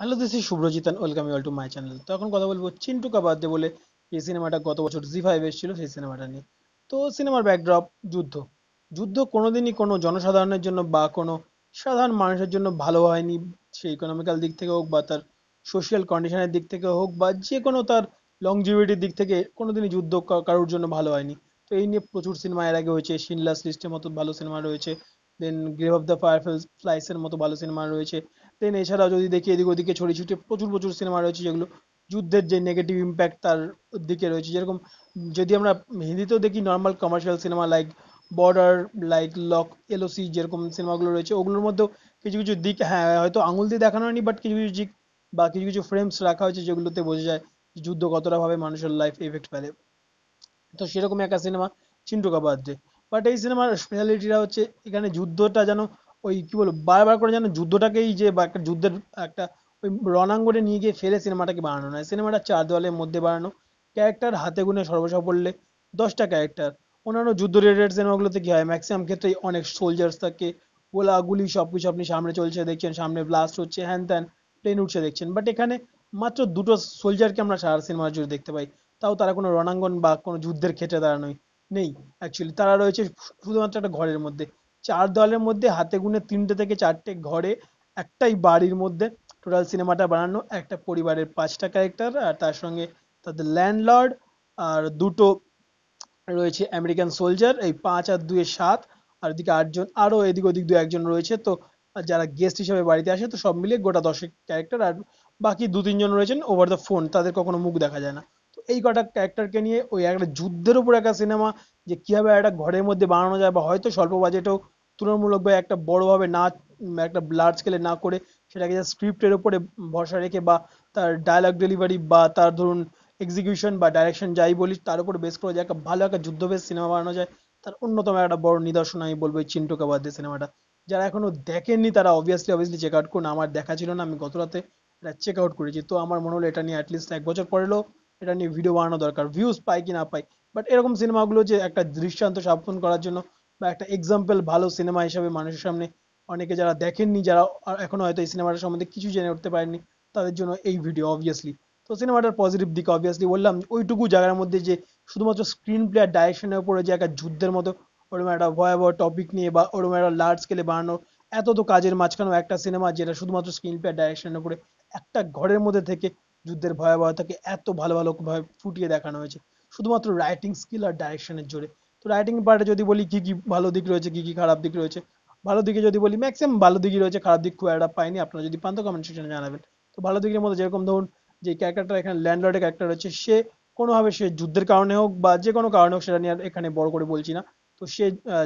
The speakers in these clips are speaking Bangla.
hello this is Shubhrajit welcome you to my channel তো এখন কথা বলবো চিন্টু দে বলে এই সিনেমাটা গত বছর জি ফাইভ এসেছিল সেই সিনেমাটা নিয়ে তো সিনেমার ব্যাকড্রপ যুদ্ধ যুদ্ধ কোনোদিনই কোনো জনসাধারণের জন্য বা কোনো সাধারণ মানুষের জন্য ভালো হয়নি সে ইকোনমিক্যাল দিক থেকে হোক বা তার সোশ্যাল কন্ডিশনের দিক থেকে হোক বা যে কোনো তার লংজিভিটির দিক থেকে কোনোদিনই যুদ্ধ কারোর জন্য ভালো হয়নি তো এই নিয়ে প্রচুর সিনেমা এর আগে হয়েছে সিনলাস লিস্টের মতো ভালো সিনেমা রয়েছে then grave of the fire ফ্লাইসের মতো ভালো সিনেমা রয়েছে দেন এছাড়াও যদি দেখি এদিক ওদিকে ছড়িয়ে ছিটিয়ে প্রচুর প্রচুর সিনেমা রয়েছে যেগুলো যুদ্ধের যে নেগেটিভ ইম্প্যাক্ট তার দিকে রয়েছে যেরকম যদি আমরা হিন্দিতেও দেখি normal commercial cinema like border like lock LOC যেরকম সিনেমাগুলো রয়েছে ওগুলোর মধ্যেও কিছু কিছু দিক হ্যাঁ হয়তো আঙুল দিয়ে দেখানো হয়নি বাট কিছু কিছু দিক বা কিছু কিছু ফ্রেমস রাখা হয়েছে যেগুলোতে বোঝা যায় যুদ্ধ কতটা ভাবে মানুষের লাইফ এফেক্ট ফেলে তো সেরকম একটা সিনেমা চিন্টুকা বাদ বার্থডে বাট এই সিনেমার স্পেশালিটিটা হচ্ছে এখানে যুদ্ধটা যেন ওই কি বলবো বারবার করে যেন যুদ্ধটাকেই যে বা একটা যুদ্ধের একটা ওই রণাঙ্গনে নিয়ে গিয়ে ফেলে সিনেমাটাকে বানানো নয় সিনেমাটা চার দলের মধ্যে বানানো ক্যারেক্টার হাতে গুনে পড়লে দশটা ক্যারেক্টার অন্যান্য যুদ্ধ রিলেটেড সিনেমাগুলোতে কি হয় ম্যাক্সিমাম ক্ষেত্রেই অনেক সোলজার্স থাকে গোলাগুলি সব কিছু আপনি সামনে চলছে দেখছেন সামনে ব্লাস্ট হচ্ছে হ্যান ত্যান প্লেন উঠছে দেখছেন বাট এখানে মাত্র দুটো সোলজারকে আমরা সারা সিনেমা জুড়ে দেখতে পাই তাও তারা কোনো রণাঙ্গন বা কোনো যুদ্ধের ক্ষেত্রে তারা নয় নেই অ্যাকচুয়ালি তারা রয়েছে শুধুমাত্র একটা ঘরের মধ্যে চার দলের মধ্যে হাতে গুনে তিনটে থেকে চারটে ঘরে একটাই বাড়ির মধ্যে টোটাল সিনেমাটা বানানো একটা পরিবারের পাঁচটা ক্যারেক্টার আর তার সঙ্গে তাদের ল্যান্ডলর্ড আর দুটো রয়েছে আমেরিকান সোলজার এই পাঁচ আর দুয়ে সাত আর এদিকে আটজন আরও এদিক ওদিক দু একজন রয়েছে তো যারা গেস্ট হিসেবে বাড়িতে আসে তো সব মিলিয়ে গোটা দশেক ক্যারেক্টার আর বাকি দু তিনজন রয়েছেন ওভার দ্য ফোন তাদের কখনো মুখ দেখা যায় না এই কটা ক্যারেক্টারকে নিয়ে ওই একটা যুদ্ধের উপর একটা সিনেমা যে কীভাবে একটা ঘরের মধ্যে বানানো যায় বা হয়তো স্বল্প বাজেটেও তুলনামূলকভাবে একটা বড়ভাবে না একটা লার্জ স্কেলে না করে সেটাকে স্ক্রিপ্টের ওপরে ভরসা রেখে বা তার ডায়ালগ ডেলিভারি বা তার ধরুন এক্সিকিউশন বা ডাইরেকশন যাই বলি তার উপর বেস করে যে একটা ভালো একটা যুদ্ধবেস সিনেমা বানানো যায় তার অন্যতম একটা বড় নিদর্শন আমি বলবো এই চিন্টু কাবাদ্দে সিনেমাটা যারা এখনো দেখেননি তারা অবভিয়াসলি অবভিয়াসলি চেক আউট করুন আমার দেখা ছিল না আমি গত রাতে এটা চেক আউট করেছি তো আমার মনে হলো এটা নিয়ে অ্যাটলিস্ট এক বছর পরেও এটা নিয়ে ভিডিও বানানো দরকার ভিউজ পাই কি না পাই বাট এরকম সিনেমাগুলো যে একটা দৃষ্টান্ত স্থাপন করার জন্য বা একটা এক্সাম্পল ভালো সিনেমা হিসাবে মানুষের সামনে অনেকে যারা দেখেননি যারা এখনো হয়তো এই সিনেমাটার সম্বন্ধে কিছু জেনে উঠতে পারেননি তাদের জন্য এই ভিডিও অবভিয়াসলি তো সিনেমাটার পজিটিভ দিক অবভিয়াসলি বললাম ওইটুকু জায়গার মধ্যে যে শুধুমাত্র স্ক্রিন প্লে আর ডাইরেকশনের উপরে যে একটা যুদ্ধের মতো ওরকম একটা ভয়াবহ টপিক নিয়ে বা ওরকম একটা লার্জ স্কেলে বানানো এত তো কাজের মাঝখানেও একটা সিনেমা যেটা শুধুমাত্র স্ক্রিন প্লে আর ডাইরেকশনের উপরে একটা ঘরের মধ্যে থেকে যুদ্ধের ভয়াবহতাকে এত ভালো ভালো ভাবে ফুটিয়ে দেখানো হয়েছে শুধুমাত্র রাইটিং স্কিল আর ডাইরেকশনের জোরে তো রাইটিং পার্টে যদি বলি কি কি ভালো দিক রয়েছে কি কি খারাপ দিক রয়েছে ভালো দিকে যদি বলি ম্যাক্সিমাম ভালো দিকই রয়েছে খারাপ দিক খুব একটা পাইনি আপনারা যদি পান তো কমেন্ট সেকশনে জানাবেন তো ভালো দিকের মধ্যে যেরকম ধরুন যে ক্যারেক্টারটা এখানে ল্যান্ডলর্ডের ক্যারেক্টার রয়েছে সে কোনোভাবে সে যুদ্ধের কারণে হোক বা যে কোনো কারণে হোক সেটা নিয়ে এখানে বড় করে বলছি না তো সে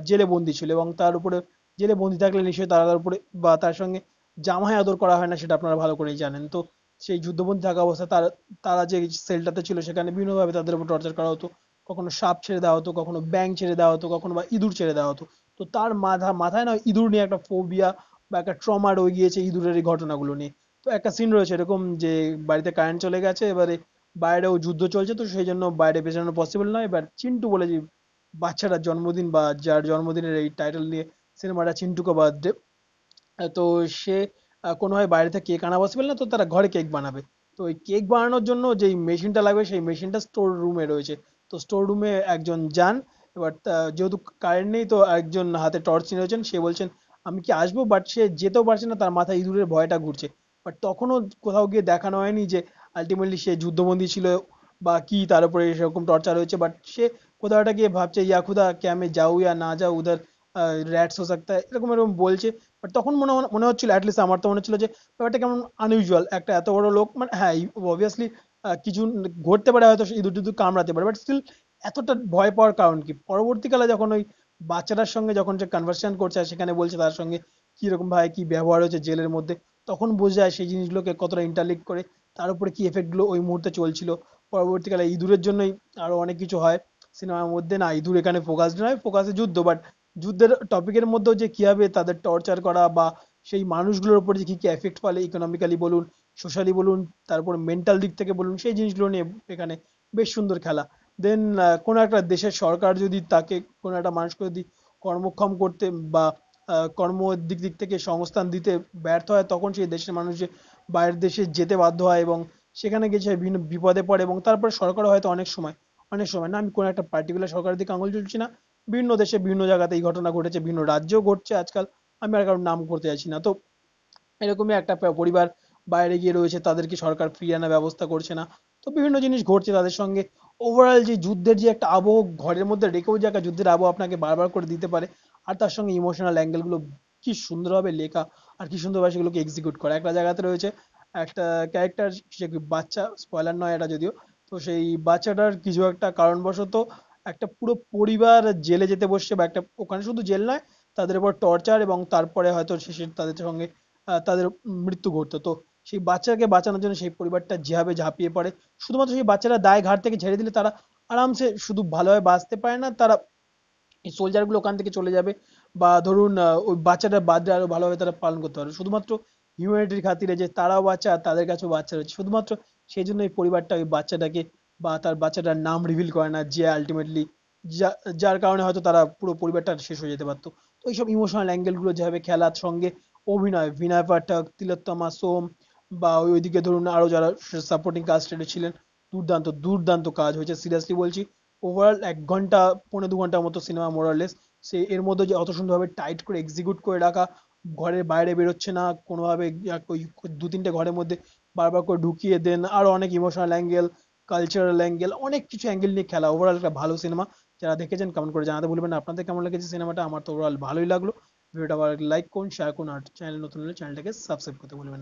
জেলে বন্দি ছিল এবং তার উপরে জেলে বন্দি থাকলে নিশ্চয়ই তার উপরে বা তার সঙ্গে জামাই আদর করা হয় না সেটা আপনারা ভালো করেই জানেন তো সেই যুদ্ধবন্দী থাকা অবস্থায় তারা তারা যে সেলটাতে ছিল সেখানে বিভিন্নভাবে তাদের উপর টর্চার করা হতো কখনো সাপ ছেড়ে দেওয়া হতো কখনো ব্যাং ছেড়ে দেওয়া হতো কখনো বা ইঁদুর ছেড়ে দেওয়া হতো তো তার মাথা মাথায় না ইঁদুর নিয়ে একটা ফোবিয়া বা একটা ট্রমা রয়ে গিয়েছে ইঁদুরের এই ঘটনাগুলো নিয়ে তো একটা সিন রয়েছে এরকম যে বাড়িতে কারেন্ট চলে গেছে এবারে বাইরেও যুদ্ধ চলছে তো সেই জন্য বাইরে বেরোনো পসিবল নয় এবার চিন্টু বলে যে বাচ্চাটার জন্মদিন বা যার জন্মদিনের এই টাইটেল নিয়ে সিনেমাটা বাদ বার্থডে তো সে কোনোভাবে বাইরে থেকে কেক আনা পসিবল না তো তারা ঘরে কেক বানাবে তো ওই কেক বানানোর জন্য যেই মেশিনটা লাগবে সেই মেশিনটা স্টোর রুমে রয়েছে তো স্টোর রুমে একজন যান এবার যেহেতু কারেন্ট নেই তো একজন হাতে টর্চ নিয়ে রয়েছেন সে বলছেন আমি কি আসবো বাট সে যেতেও পারছে না তার মাথায় ইঁদুরের ভয়টা ঘুরছে বাট তখনও কোথাও গিয়ে দেখানো হয়নি যে আলটিমেটলি সে যুদ্ধবন্দী ছিল বা কি তার উপরে সেরকম টর্চার হয়েছে বাট সে কোথাও একটা গিয়ে ভাবছে খুদা ক্যামে যাও ইয়া না যাও উধার র্যাটস হো সাকতা এরকম এরকম বলছে বাট তখন মনে মনে হচ্ছিল অ্যাটলিস্ট আমার তো মনে হচ্ছিল যে ব্যাপারটা কেমন আনইউজুয়াল একটা এত বড় লোক মানে হ্যাঁ অবভিয়াসলি কিছু ঘটতে পারে হয়তো ইঁদুর টিঁদুর কামড়াতে পারে বাট স্টিল এতটা ভয় পাওয়ার কারণ কি পরবর্তীকালে যখন ওই বাচ্চাটার সঙ্গে যখন যে কনভারসেশন করছে সেখানে বলছে তার সঙ্গে কিরকম ভাবে কি ব্যবহার হয়েছে জেলের মধ্যে তখন বোঝা যায় সেই জিনিসগুলোকে কতটা ইন্টারলিক করে তার উপরে কি এফেক্টগুলো ওই মুহূর্তে চলছিল পরবর্তীকালে ইঁদুরের জন্যই আরো অনেক কিছু হয় সিনেমার মধ্যে না ইঁদুর এখানে ফোকাস নয় ফোকাসে যুদ্ধ বাট যুদ্ধের টপিকের মধ্যেও যে কীভাবে তাদের টর্চার করা বা সেই মানুষগুলোর উপর যে কী কী এফেক্ট ফেলে ইকোনমিক্যালি বলুন সোশ্যালি বলুন তারপর মেন্টাল দিক থেকে বলুন সেই জিনিসগুলো নিয়ে এখানে বেশ সুন্দর খেলা দেন কোনো একটা দেশের সরকার যদি তাকে কোনো একটা মানুষকে যদি কর্মক্ষম করতে বা কর্ম দিক দিক থেকে সংস্থান দিতে ব্যর্থ হয় তখন সেই দেশের মানুষ বাইরের দেশে যেতে বাধ্য হয় এবং সেখানে গেছে বিভিন্ন বিপদে পড়ে এবং তারপরে সরকার হয়তো অনেক সময় অনেক সময় না আমি কোনো একটা পার্টিকুলার সরকারের দিকে আঙুল চলছি না বিভিন্ন দেশে বিভিন্ন জায়গাতে এই ঘটনা ঘটেছে বিভিন্ন রাজ্যেও ঘটছে আজকাল আমি আর কারোর নাম করতে চাইছি না তো এরকমই একটা পরিবার বাইরে গিয়ে রয়েছে তাদেরকে সরকার ফিরিয়ে আনার ব্যবস্থা করছে না তো বিভিন্ন জিনিস ঘটছে তাদের সঙ্গে ওভারঅল যে যুদ্ধের যে একটা আবহ ঘরের মধ্যে রেখেও যে একটা যুদ্ধের আবহ আপনাকে বারবার করে দিতে পারে আর তার সঙ্গে ইমোশনাল অ্যাঙ্গেলগুলো কি সুন্দরভাবে লেখা আর কি সুন্দরভাবে সেগুলোকে এক্সিকিউট করা একটা জায়গাতে রয়েছে একটা ক্যারেক্টার সে বাচ্চা স্পয়লার নয় এটা যদিও তো সেই বাচ্চাটার কিছু একটা কারণবশত একটা পুরো পরিবার জেলে যেতে বসছে বা একটা ওখানে শুধু জেল নয় তাদের উপর টর্চার এবং তারপরে হয়তো শেষে তাদের সঙ্গে তাদের মৃত্যু ঘটতো তো সেই বাচ্চাকে বাঁচানোর জন্য সেই পরিবারটা যেভাবে ঝাঁপিয়ে পড়ে শুধুমাত্র সেই বাচ্চারা দায় ঘাট থেকে ছেড়ে দিলে তারা আরামসে শুধু ভালোভাবে বাঁচতে পারে না তারা এই গুলো ওখান থেকে চলে যাবে বা ধরুন ওই বাচ্চাটা বাদে আরো ভালোভাবে তারা পালন করতে পারবে শুধুমাত্র হিউম্যানিটির খাতিরে যে তারাও বাচ্চা তাদের কাছেও বাচ্চা রয়েছে শুধুমাত্র সেই জন্য এই পরিবারটা ওই বাচ্চাটাকে বা তার বাচ্চাটার নাম রিভিল করে না যে আলটিমেটলি যার কারণে হয়তো তারা পুরো পরিবারটা শেষ হয়ে যেতে পারতো তো এইসব ইমোশনাল অ্যাঙ্গেলগুলো যেভাবে খেলার সঙ্গে অভিনয় বিনয় পাঠক তিলোত্তমা সোম বা ওইদিকে ধরুন আরও যারা সাপোর্টিং কাস্টেডে ছিলেন দুর্দান্ত দুর্দান্ত কাজ হয়েছে সিরিয়াসলি বলছি ওভারঅল এক ঘন্টা পৌনে দু ঘন্টার মতো সিনেমা মোরালেস সে এর মধ্যে যে অত সুন্দরভাবে টাইট করে এক্সিকিউট করে রাখা ঘরের বাইরে বেরোচ্ছে না কোনোভাবে দু তিনটে ঘরের মধ্যে বারবার করে ঢুকিয়ে দেন আরও অনেক ইমোশনাল অ্যাঙ্গেল কালচারাল অ্যাঙ্গেল অনেক কিছু অ্যাঙ্গেল নিয়ে খেলা ওভারঅল একটা ভালো সিনেমা যারা দেখেছেন কমেন্ট করে জানাতে ভুলবেন আপনাদের কেমন লেগেছে সিনেমাটা আমার তো ওভারঅল ভালোই লাগলো ভিডিওটা ভালো লাইক করুন শেয়ার করুন আর চ্যানেল নতুন হলে চ্যানেলটাকে সাবস্ক্রাইব করতে ভুলবেন না